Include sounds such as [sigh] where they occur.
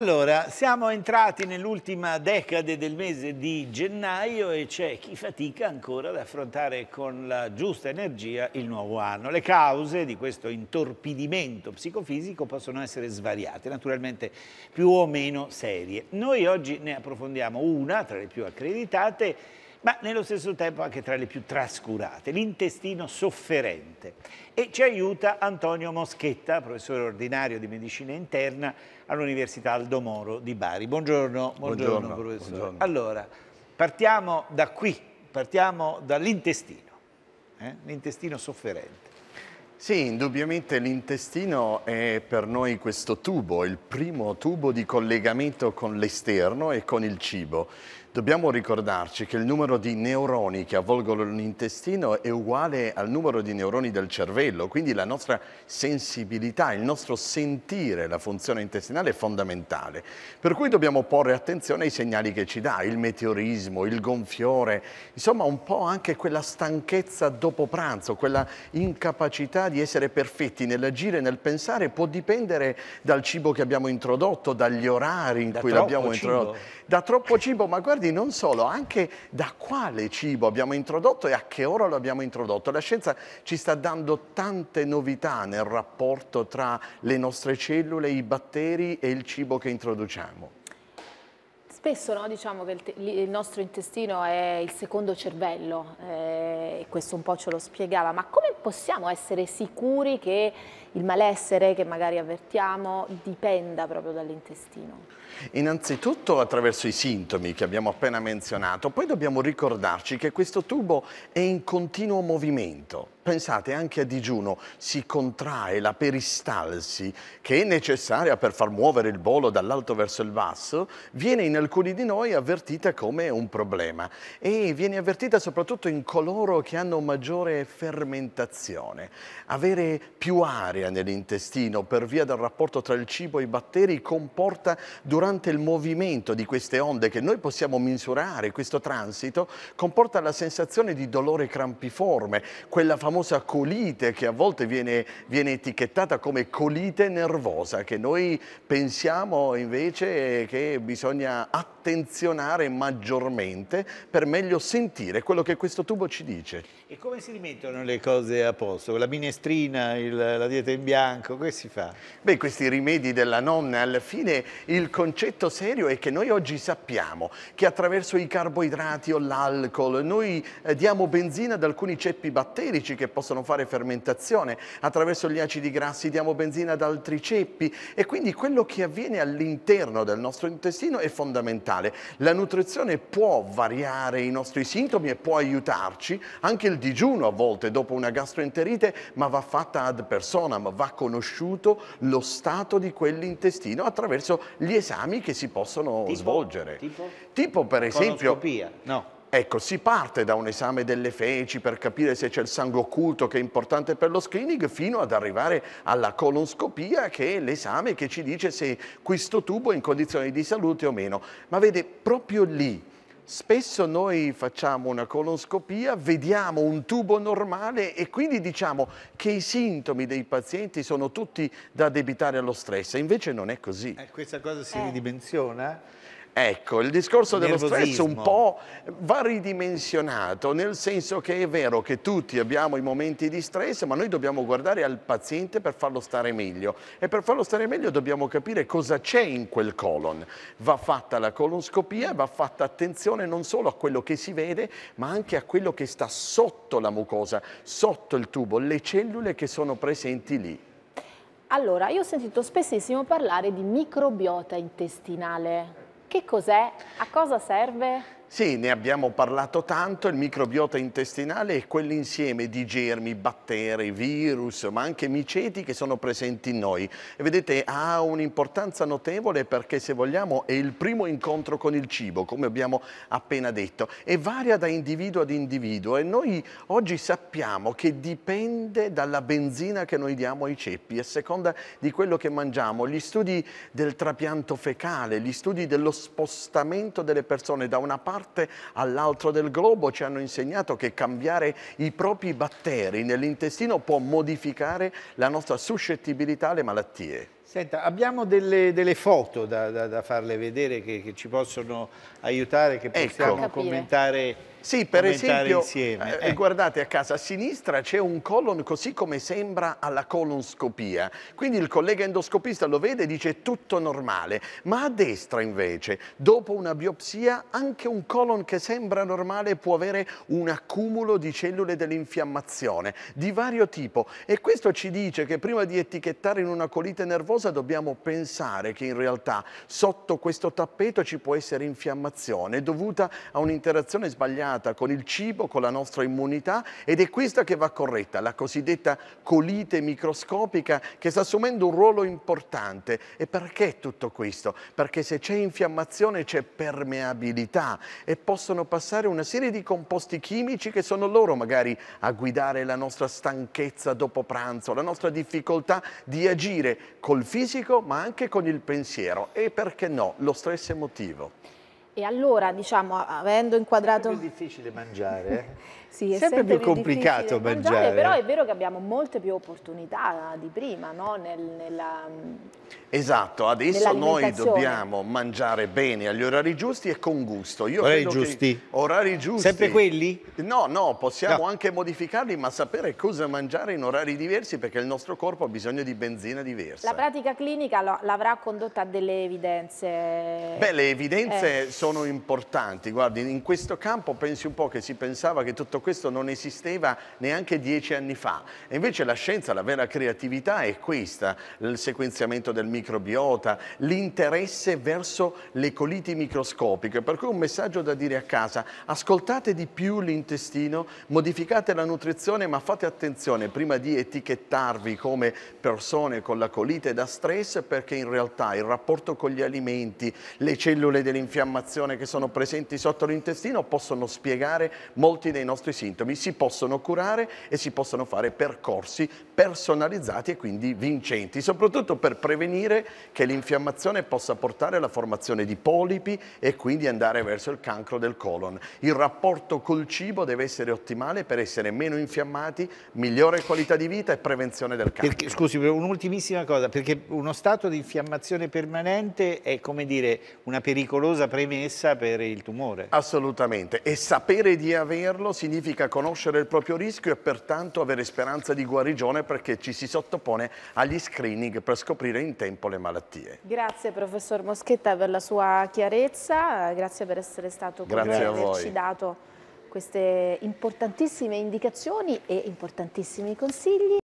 Allora, siamo entrati nell'ultima decade del mese di gennaio e c'è chi fatica ancora ad affrontare con la giusta energia il nuovo anno. Le cause di questo intorpidimento psicofisico possono essere svariate, naturalmente più o meno serie. Noi oggi ne approfondiamo una tra le più accreditate ma nello stesso tempo anche tra le più trascurate, l'intestino sofferente. E ci aiuta Antonio Moschetta, professore ordinario di medicina interna all'Università Aldo Moro di Bari. Buongiorno, buongiorno, buongiorno professore. Buongiorno. Allora, partiamo da qui, partiamo dall'intestino, eh? l'intestino sofferente. Sì, indubbiamente l'intestino è per noi questo tubo, il primo tubo di collegamento con l'esterno e con il cibo. Dobbiamo ricordarci che il numero di neuroni che avvolgono l'intestino è uguale al numero di neuroni del cervello, quindi la nostra sensibilità, il nostro sentire la funzione intestinale è fondamentale. Per cui dobbiamo porre attenzione ai segnali che ci dà, il meteorismo, il gonfiore, insomma un po' anche quella stanchezza dopo pranzo, quella incapacità di essere perfetti nell'agire e nel pensare può dipendere dal cibo che abbiamo introdotto, dagli orari in da cui l'abbiamo introdotto. Da troppo cibo, ma guardi quindi non solo, anche da quale cibo abbiamo introdotto e a che ora lo abbiamo introdotto. La scienza ci sta dando tante novità nel rapporto tra le nostre cellule, i batteri e il cibo che introduciamo. Spesso no, diciamo che il, il, nostro intestino è il secondo cervello eh, e questo un po' ce lo spiegava, ma come possiamo essere sicuri che il malessere che magari avvertiamo dipenda proprio dall'intestino? Innanzitutto attraverso i sintomi che abbiamo appena menzionato, poi dobbiamo ricordarci che questo tubo è in continuo movimento. Pensate anche a digiuno, si contrae la peristalsi che è necessaria per far muovere il bolo dall'alto verso il basso, viene in alcuni alcuni di noi avvertita come un problema e viene avvertita soprattutto in coloro che hanno maggiore fermentazione. Avere più aria nell'intestino per via del rapporto tra il cibo e i batteri comporta durante il movimento di queste onde che noi possiamo misurare, questo transito, comporta la sensazione di dolore crampiforme, quella famosa colite che a volte viene, viene etichettata come colite nervosa, che noi pensiamo invece che bisogna attenzionare maggiormente per meglio sentire quello che questo tubo ci dice. E come si rimettono le cose a posto? La minestrina, il, la dieta in bianco, come si fa? Beh, questi rimedi della nonna, alla fine il concetto serio è che noi oggi sappiamo che attraverso i carboidrati o l'alcol noi eh, diamo benzina ad alcuni ceppi batterici che possono fare fermentazione, attraverso gli acidi grassi diamo benzina ad altri ceppi e quindi quello che avviene all'interno del nostro intestino è fondamentale fondamentale. La nutrizione può variare i nostri sintomi e può aiutarci, anche il digiuno a volte dopo una gastroenterite, ma va fatta ad personam, va conosciuto lo stato di quell'intestino attraverso gli esami che si possono tipo? svolgere. Tipo? tipo per esempio... No. Ecco, si parte da un esame delle feci per capire se c'è il sangue occulto che è importante per lo screening, fino ad arrivare alla colonscopia, che è l'esame che ci dice se questo tubo è in condizioni di salute o meno. Ma vede, proprio lì, spesso noi facciamo una colonscopia, vediamo un tubo normale e quindi diciamo che i sintomi dei pazienti sono tutti da debitare allo stress, invece non è così. Eh, questa cosa si eh. ridimensiona? Ecco, il discorso il dello stress un po' va ridimensionato, nel senso che è vero che tutti abbiamo i momenti di stress, ma noi dobbiamo guardare al paziente per farlo stare meglio e per farlo stare meglio dobbiamo capire cosa c'è in quel colon. Va fatta la colonscopia, va fatta attenzione non solo a quello che si vede, ma anche a quello che sta sotto la mucosa, sotto il tubo, le cellule che sono presenti lì. Allora, io ho sentito spessissimo parlare di microbiota intestinale. Che cos'è? A cosa serve? Sì, ne abbiamo parlato tanto, il microbiota intestinale è quell'insieme di germi, batteri, virus, ma anche miceti che sono presenti in noi. E vedete, ha un'importanza notevole perché se vogliamo è il primo incontro con il cibo, come abbiamo appena detto, e varia da individuo ad individuo e noi oggi sappiamo che dipende dalla benzina che noi diamo ai ceppi, a seconda di quello che mangiamo. Gli studi del trapianto fecale, gli studi dello spostamento delle persone da una parte parte all'altra del globo ci hanno insegnato che cambiare i propri batteri nell'intestino può modificare la nostra suscettibilità alle malattie. Senta, abbiamo delle, delle foto da, da, da, farle vedere che, che, ci possono aiutare, che ecco. possiamo ecco. commentare sì, per esempio, insieme. Eh, eh. guardate a casa a sinistra c'è un colon così come sembra alla colonscopia, quindi il collega endoscopista lo vede e dice tutto normale, ma a destra invece, dopo una biopsia, anche un colon che sembra normale può avere un accumulo di cellule dell'infiammazione di vario tipo e questo ci dice che prima di etichettare in una colite nervosa dobbiamo pensare che in realtà sotto questo tappeto ci può essere infiammazione dovuta a un'interazione sbagliata collegata con il cibo, con la nostra immunità ed è questa che va corretta, la cosiddetta colite microscopica che sta assumendo un ruolo importante. E perché tutto questo? Perché se c'è infiammazione c'è permeabilità e possono passare una serie di composti chimici che sono loro magari a guidare la nostra stanchezza dopo pranzo, la nostra difficoltà di agire col fisico ma anche con il pensiero e perché no, lo stress emotivo. E allora, diciamo, avendo inquadrato... È più difficile mangiare. Eh? [laughs] Sì, è sempre, sempre più, più complicato mangiare, mangiare. Però è vero che abbiamo molte più opportunità di prima, no? Nel, nella, esatto, adesso noi dobbiamo mangiare bene agli orari giusti e con gusto. Io orari giusti? Orari giusti. Sempre quelli? No, no, possiamo no. anche modificarli, ma sapere cosa mangiare in orari diversi perché il nostro corpo ha bisogno di benzina diversa. La pratica clinica l'avrà condotta a delle evidenze? Beh, le evidenze eh. sono importanti. Guardi, in questo campo pensi un po' che si pensava che tutto tutto questo non esisteva neanche dieci anni fa. E invece la scienza, la vera creatività è questa, il sequenziamento del microbiota, l'interesse verso le coliti microscopiche. Per cui un messaggio da dire a casa, ascoltate di più l'intestino, modificate la nutrizione, ma fate attenzione prima di etichettarvi come persone con la colite da stress, perché in realtà il rapporto con gli alimenti, le cellule dell'infiammazione che sono presenti sotto l'intestino possono spiegare molti dei nostri i sintomi, si possono curare e si possono fare percorsi personalizzati e quindi vincenti, soprattutto per prevenire che l'infiammazione possa portare alla formazione di polipi e quindi andare verso il cancro del colon. Il rapporto col cibo deve essere ottimale per essere meno infiammati, migliore qualità di vita e prevenzione del cancro. Perché, scusi, un'ultimissima cosa, perché uno stato di infiammazione permanente è come dire una pericolosa premessa per il tumore. Assolutamente, e sapere di averlo significa significa conoscere il proprio rischio e pertanto avere speranza di guarigione perché ci si sottopone agli screening per scoprire in tempo le malattie. Grazie professor Moschetta per la sua chiarezza, grazie per essere stato con noi e averci dato queste importantissime indicazioni e importantissimi consigli.